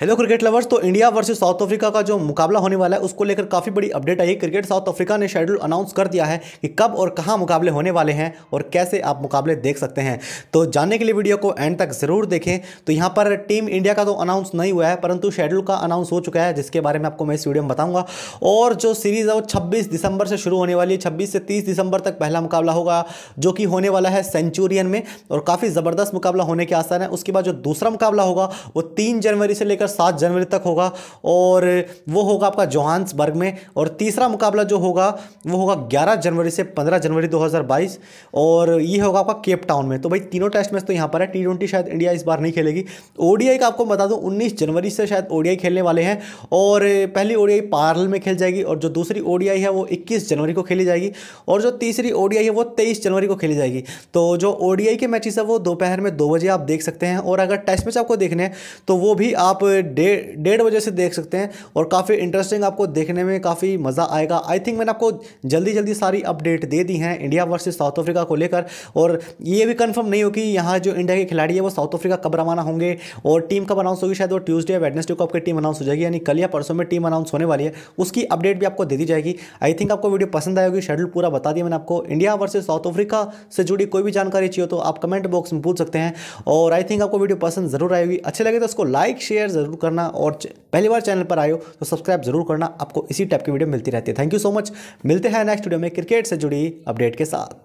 hello cricket lovers तो India versus South Africa का जो मुकाबला होने वाला है उसको लेकर काफ़ी बड़ी अपडेट आई है क्रिकेट साउथ अफ्रीका ने शेड्यूल अनाउंस कर दिया है कि कब और कहां मुकाबले होने वाले हैं और कैसे आप मुकाबले देख सकते हैं तो जानने के लिए वीडियो को एंड तक ज़रूर देखें तो यहां पर टीम इंडिया का तो अनाउंस नहीं हुआ है परंतु शेड्यूल का अनाउंस हो चुका है जिसके बारे में आपको मैं इस वीडियो में बताऊँगा और जो सीरीज़ है वो छब्बीस दिसंबर से शुरू होने वाली है छब्बीस से तीस दिसंबर तक पहला मुकाबला होगा जो कि होने वाला है सेंचुरियन में और काफ़ी ज़बरदस्त मुकाबला होने के आसार है उसके बाद जो दूसरा मुकाबला होगा वो तीन जनवरी से लेकर लेकर सात जनवरी तक होगा और वो होगा आपका जोहान्सबर्ग में और तीसरा मुकाबला जो होगा वो होगा ग्यारह जनवरी से पंद्रह जनवरी दो और ये होगा आपका केप टाउन में तो भाई तीनों टेस्ट मैच तो यहाँ पर है टी ट्वेंटी शायद इंडिया इस बार नहीं खेलेगी ओडीआई का आपको बता दूँ उन्नीस जनवरी से शायद ओडीआई खेलने वाले हैं और पहली ओडीआई पार्ल में खेल जाएगी और जो दूसरी ओडीआई है वो इक्कीस जनवरी को खेली जाएगी और जो तीसरी ओडीआई है वो तेईस जनवरी को खेली जाएगी तो जो ओडीआई के मैचेस है वो दोपहर में दो बजे आप देख सकते हैं और अगर टेस्ट मैच आपको देखने हैं तो वो भी आप डेढ़ डेढ़ बजे से देख सकते हैं और काफ़ी इंटरेस्टिंग आपको देखने में काफ़ी मज़ा आएगा आई थिंक मैंने आपको जल्दी जल्दी सारी अपडेट दे दी हैं इंडिया वर्सेज साउथ अफ्रीका को लेकर और ये भी कंफर्म नहीं हो कि यहाँ जो इंडिया के खिलाड़ी है वो साउथ अफ्रीका कब रवाना होंगे और टीम कब अनाउंस होगी शायद वो ट्यूजडे या वेडनेसडे को आपकी टीम अनाउंस हो जाएगी यानी कल या परसों में टीम अनाउंस होने वाली है उसकी अपडेट भी आपको दे दी जाएगी आई थिंक आपको वीडियो पसंद आएगी शेड्यूल पूरा बता दिया मैंने आपको इंडिया वर्सेज साउथ अफ्रीका से जुड़ी कोई भी जानकारी चाहिए तो आप कमेंट बॉक्स में पूछ सकते हैं और आई थिंक आपको वीडियो पसंद जरूर आएगी अच्छे लगे तो उसको लाइक शेयर जरूर जरूर करना और पहली बार चैनल पर आयो तो सब्सक्राइब जरूर करना आपको इसी टाइप की वीडियो मिलती रहती है थैंक यू सो मच मिलते हैं नेक्स्ट वीडियो में क्रिकेट से जुड़ी अपडेट के साथ